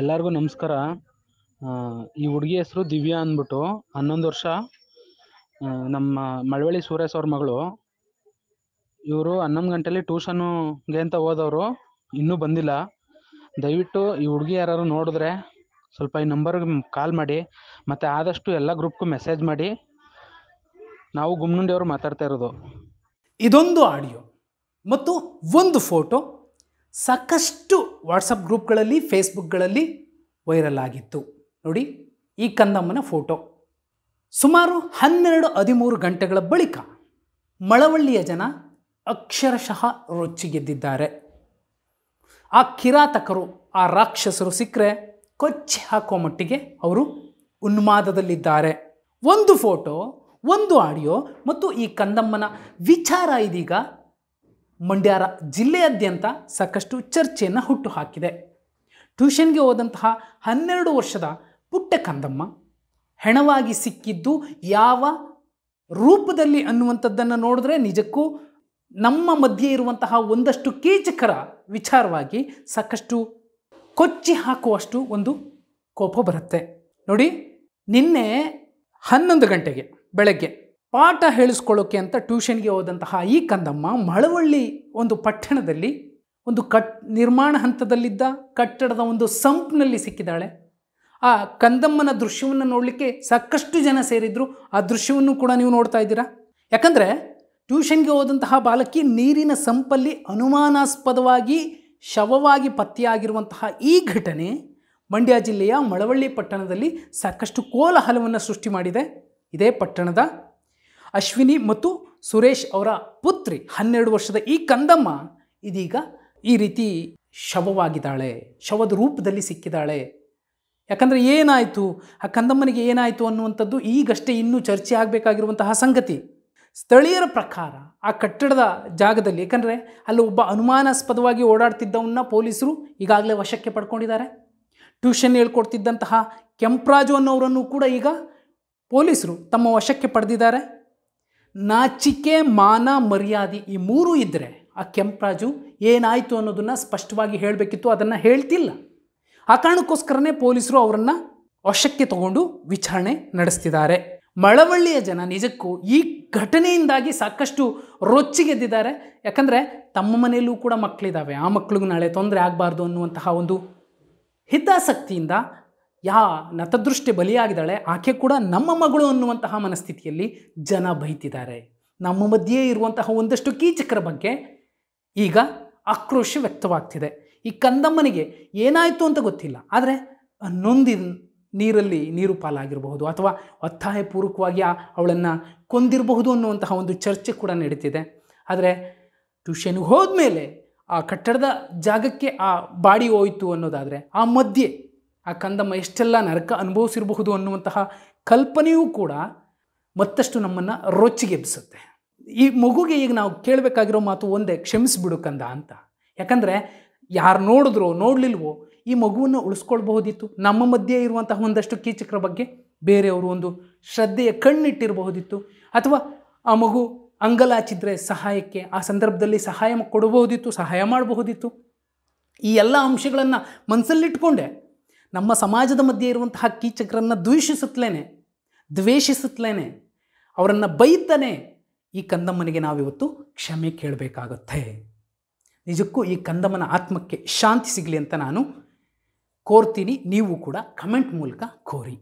ಎಲ್ಲರಿಗೂ ನಮಸ್ಕಾರ ಈ ಹುಡುಗಿ ಹೆಸರು ದಿವ್ಯಾ ಅಂದ್ಬಿಟ್ಟು ಹನ್ನೊಂದು ವರ್ಷ ನಮ್ಮ ಮಳವಳ್ಳಿ ಸುರೇಶ್ ಅವ್ರ ಮಗಳು ಇವರು ಹನ್ನೊಂದು ಗಂಟೆಲಿ ಟ್ಯೂಷನ್ಗೆ ಅಂತ ಹೋದವರು ಇನ್ನೂ ಬಂದಿಲ್ಲ ದಯವಿಟ್ಟು ಈ ಹುಡುಗಿ ಯಾರು ನೋಡಿದ್ರೆ ಸ್ವಲ್ಪ ಈ ನಂಬರ್ಗೆ ಕಾಲ್ ಮಾಡಿ ಮತ್ತು ಆದಷ್ಟು ಎಲ್ಲ ಗ್ರೂಪ್ಗೂ ಮೆಸೇಜ್ ಮಾಡಿ ನಾವು ಗುಮ್ನುಂಡಿ ಅವರು ಮಾತಾಡ್ತಾ ಇರೋದು ಇದೊಂದು ಆಡಿಯೋ ಮತ್ತು ಒಂದು ಫೋಟೋ ಸಾಕಷ್ಟು ವಾಟ್ಸಪ್ ಗ್ರೂಪ್ಗಳಲ್ಲಿ ಫೇಸ್ಬುಕ್ಗಳಲ್ಲಿ ವೈರಲ್ ಆಗಿತ್ತು ನೋಡಿ ಈ ಕಂದಮ್ಮನ ಫೋಟೋ ಸುಮಾರು ಹನ್ನೆರಡು ಹದಿಮೂರು ಗಂಟೆಗಳ ಬಳಿಕ ಮಳವಳ್ಳಿಯ ಜನ ಅಕ್ಷರಶಃ ಗೆದ್ದಿದ್ದಾರೆ ಆ ಕಿರಾತಕರು ಆ ರಾಕ್ಷಸರು ಸಿಕ್ಕರೆ ಕೊಚ್ಚಿ ಹಾಕೋ ಮಟ್ಟಿಗೆ ಅವರು ಉನ್ಮಾದದಲ್ಲಿದ್ದಾರೆ ಒಂದು ಫೋಟೋ ಒಂದು ಆಡಿಯೋ ಮತ್ತು ಈ ಕಂದಮ್ಮನ ವಿಚಾರ ಇದೀಗ ಮಂಡ್ಯಾರ ಜಿಲ್ಲೆಯಾದ್ಯಂತ ಸಾಕಷ್ಟು ಚರ್ಚೆಯನ್ನು ಹುಟ್ಟು ಹಾಕಿದೆ ಟ್ಯೂಷನ್ಗೆ ಹೋದಂತಹ ಹನ್ನೆರಡು ವರ್ಷದ ಪುಟ್ಟ ಕಂದಮ್ಮ ಹೆಣವಾಗಿ ಸಿಕ್ಕಿದ್ದು ಯಾವ ರೂಪದಲ್ಲಿ ಅನ್ನುವಂಥದ್ದನ್ನು ನೋಡಿದ್ರೆ ನಿಜಕ್ಕೂ ನಮ್ಮ ಮಧ್ಯೆ ಇರುವಂತಹ ಒಂದಷ್ಟು ಕೀಚಕರ ವಿಚಾರವಾಗಿ ಸಾಕಷ್ಟು ಕೊಚ್ಚಿ ಹಾಕುವಷ್ಟು ಒಂದು ಕೋಪ ಬರುತ್ತೆ ನೋಡಿ ನಿನ್ನೆ ಹನ್ನೊಂದು ಗಂಟೆಗೆ ಬೆಳಗ್ಗೆ ಪಾಠ ಹೇಳಿಸ್ಕೊಳ್ಳೋಕ್ಕೆ ಅಂತ ಟ್ಯೂಷನ್ಗೆ ಹೋದಂತಹ ಈ ಕಂದಮ್ಮ ಮಳವಳ್ಳಿ ಒಂದು ಪಟ್ಟಣದಲ್ಲಿ ಒಂದು ಕಟ್ ನಿರ್ಮಾಣ ಹಂತದಲ್ಲಿದ್ದ ಕಟ್ಟಡದ ಒಂದು ಸಂಪ್ನಲ್ಲಿ ಸಿಕ್ಕಿದ್ದಾಳೆ ಆ ಕಂದಮ್ಮನ ದೃಶ್ಯವನ್ನು ನೋಡಲಿಕ್ಕೆ ಸಾಕಷ್ಟು ಜನ ಸೇರಿದ್ರು ಆ ದೃಶ್ಯವನ್ನು ಕೂಡ ನೀವು ನೋಡ್ತಾ ಇದ್ದೀರಾ ಯಾಕಂದರೆ ಟ್ಯೂಷನ್ಗೆ ಹೋದಂತಹ ಬಾಲಕಿ ನೀರಿನ ಸಂಪಲ್ಲಿ ಅನುಮಾನಾಸ್ಪದವಾಗಿ ಶವವಾಗಿ ಪತ್ತೆಯಾಗಿರುವಂತಹ ಈ ಘಟನೆ ಮಂಡ್ಯ ಜಿಲ್ಲೆಯ ಮಳವಳ್ಳಿ ಪಟ್ಟಣದಲ್ಲಿ ಸಾಕಷ್ಟು ಕೋಲಾಹಲವನ್ನು ಸೃಷ್ಟಿ ಮಾಡಿದೆ ಇದೇ ಪಟ್ಟಣದ ಅಶ್ವಿನಿ ಮತ್ತು ಸುರೇಶ್ ಅವರ ಪುತ್ರಿ ಹನ್ನೆರಡು ವರ್ಷದ ಈ ಕಂದಮ್ಮ ಇದೀಗ ಈ ರೀತಿ ಶವವಾಗಿದ್ದಾಳೆ ಶವದ ರೂಪದಲ್ಲಿ ಸಿಕ್ಕಿದ್ದಾಳೆ ಯಾಕಂದರೆ ಏನಾಯಿತು ಆ ಕಂದಮ್ಮನಿಗೆ ಏನಾಯಿತು ಅನ್ನುವಂಥದ್ದು ಈಗಷ್ಟೇ ಇನ್ನೂ ಚರ್ಚೆ ಆಗಬೇಕಾಗಿರುವಂತಹ ಸಂಗತಿ ಸ್ಥಳೀಯರ ಪ್ರಕಾರ ಆ ಕಟ್ಟಡದ ಜಾಗದಲ್ಲಿ ಯಾಕಂದರೆ ಅಲ್ಲಿ ಒಬ್ಬ ಅನುಮಾನಾಸ್ಪದವಾಗಿ ಓಡಾಡ್ತಿದ್ದವನ್ನ ಪೊಲೀಸರು ಈಗಾಗಲೇ ವಶಕ್ಕೆ ಪಡ್ಕೊಂಡಿದ್ದಾರೆ ಟ್ಯೂಷನ್ ಹೇಳ್ಕೊಡ್ತಿದ್ದಂತಹ ಕೆಂಪರಾಜು ಅನ್ನೋರನ್ನು ಕೂಡ ಈಗ ಪೊಲೀಸರು ತಮ್ಮ ವಶಕ್ಕೆ ಪಡೆದಿದ್ದಾರೆ ನಾಚಿಕೆ ಮಾನ ಮರ್ಯಾದೆ ಈ ಮೂರೂ ಇದ್ದರೆ ಆ ಕೆಂಪರಾಜು ಏನಾಯಿತು ಅನ್ನೋದನ್ನು ಸ್ಪಷ್ಟವಾಗಿ ಹೇಳಬೇಕಿತ್ತು ಅದನ್ನು ಹೇಳ್ತಿಲ್ಲ ಆ ಕಾರಣಕ್ಕೋಸ್ಕರನೇ ಪೊಲೀಸರು ಅವರನ್ನು ವಶಕ್ಕೆ ತಗೊಂಡು ವಿಚಾರಣೆ ನಡೆಸ್ತಿದ್ದಾರೆ ಮಳವಳ್ಳಿಯ ಜನ ನಿಜಕ್ಕೂ ಈ ಘಟನೆಯಿಂದಾಗಿ ಸಾಕಷ್ಟು ರೊಚ್ಚಿಗೆದ್ದಿದ್ದಾರೆ ಯಾಕಂದರೆ ತಮ್ಮ ಮನೆಯಲ್ಲೂ ಕೂಡ ಮಕ್ಕಳಿದ್ದಾವೆ ಆ ಮಕ್ಕಳಿಗೂ ನಾಳೆ ತೊಂದರೆ ಆಗಬಾರ್ದು ಅನ್ನುವಂತಹ ಒಂದು ಹಿತಾಸಕ್ತಿಯಿಂದ ಯಾ ನತದೃಷ್ಟಿ ಬಲಿಯಾಗಿದ್ದಾಳೆ ಆಕೆ ಕೂಡ ನಮ್ಮ ಮಗಳು ಅನ್ನುವಂತಹ ಮನಸ್ಥಿತಿಯಲ್ಲಿ ಜನ ಬೈತಿದ್ದಾರೆ ನಮ್ಮ ಮಧ್ಯೆ ಇರುವಂತಹ ಒಂದಷ್ಟು ಕೀಚಕರ ಬಗ್ಗೆ ಈಗ ಆಕ್ರೋಶ ವ್ಯಕ್ತವಾಗ್ತಿದೆ ಈ ಕಂದಮ್ಮನಿಗೆ ಏನಾಯಿತು ಅಂತ ಗೊತ್ತಿಲ್ಲ ಆದರೆ ನೊಂದಿ ನೀರಲ್ಲಿ ನೀರು ಪಾಲಾಗಿರಬಹುದು ಅಥವಾ ಒತ್ತಾಯಪೂರ್ವಕವಾಗಿ ಅವಳನ್ನು ಕೊಂದಿರಬಹುದು ಅನ್ನುವಂತಹ ಒಂದು ಚರ್ಚೆ ಕೂಡ ನಡೀತಿದೆ ಆದರೆ ಟ್ಯೂಷನ್ಗೆ ಹೋದ ಮೇಲೆ ಆ ಕಟ್ಟಡದ ಜಾಗಕ್ಕೆ ಆ ಬಾಡಿ ಹೋಯಿತು ಅನ್ನೋದಾದರೆ ಆ ಮಧ್ಯೆ ಆ ಕಂದಮ್ಮ ಎಷ್ಟೆಲ್ಲ ನರಕ ಅನುಭವಿಸಿರಬಹುದು ಅನ್ನುವಂತಹ ಕಲ್ಪನೆಯೂ ಕೂಡ ಮತ್ತಷ್ಟು ನಮ್ಮನ್ನು ರೊಚ್ಚಿಗೆಬ್ಬಿಸುತ್ತೆ ಈ ಮಗುಗೆ ಈಗ ನಾವು ಕೇಳಬೇಕಾಗಿರೋ ಮಾತು ಒಂದೇ ಕ್ಷಮಿಸಿಬಿಡು ಕಂದ ಅಂತ ಯಾಕಂದರೆ ಯಾರು ನೋಡಿದ್ರೋ ನೋಡಲಿಲ್ವೋ ಈ ಮಗುವನ್ನು ಉಳಿಸ್ಕೊಳ್ಬಹುದಿತ್ತು ನಮ್ಮ ಮಧ್ಯೆ ಇರುವಂತಹ ಒಂದಷ್ಟು ಕೀಚಕರ ಬಗ್ಗೆ ಬೇರೆಯವರು ಒಂದು ಶ್ರದ್ಧೆಯ ಕಣ್ಣಿಟ್ಟಿರಬಹುದಿತ್ತು ಅಥವಾ ಆ ಮಗು ಅಂಗಲಾಚಿದ್ರೆ ಸಹಾಯಕ್ಕೆ ಆ ಸಂದರ್ಭದಲ್ಲಿ ಸಹಾಯ ಕೊಡಬಹುದಿತ್ತು ಸಹಾಯ ಮಾಡಬಹುದಿತ್ತು ಈ ಎಲ್ಲ ಅಂಶಗಳನ್ನು ಮನಸ್ಸಲ್ಲಿಟ್ಕೊಂಡೆ ನಮ್ಮ ಸಮಾಜದ ಮಧ್ಯೆ ಇರುವಂತಹ ಕೀಚಕರನ್ನು ದ್ವೇಷಿಸುತ್ತಲೇ ದ್ವೇಷಿಸುತ್ತಲೇನೆ ಅವರನ್ನು ಬೈತಾನೆ ಈ ಕಂದಮ್ಮನಿಗೆ ನಾವಿವತ್ತು ಕ್ಷಮೆ ಕೇಳಬೇಕಾಗುತ್ತೆ ನಿಜಕ್ಕೂ ಈ ಕಂದಮ್ಮನ ಆತ್ಮಕ್ಕೆ ಶಾಂತಿ ಸಿಗಲಿ ಅಂತ ನಾನು ಕೋರ್ತೀನಿ ನೀವು ಕೂಡ ಕಮೆಂಟ್ ಮೂಲಕ ಕೋರಿ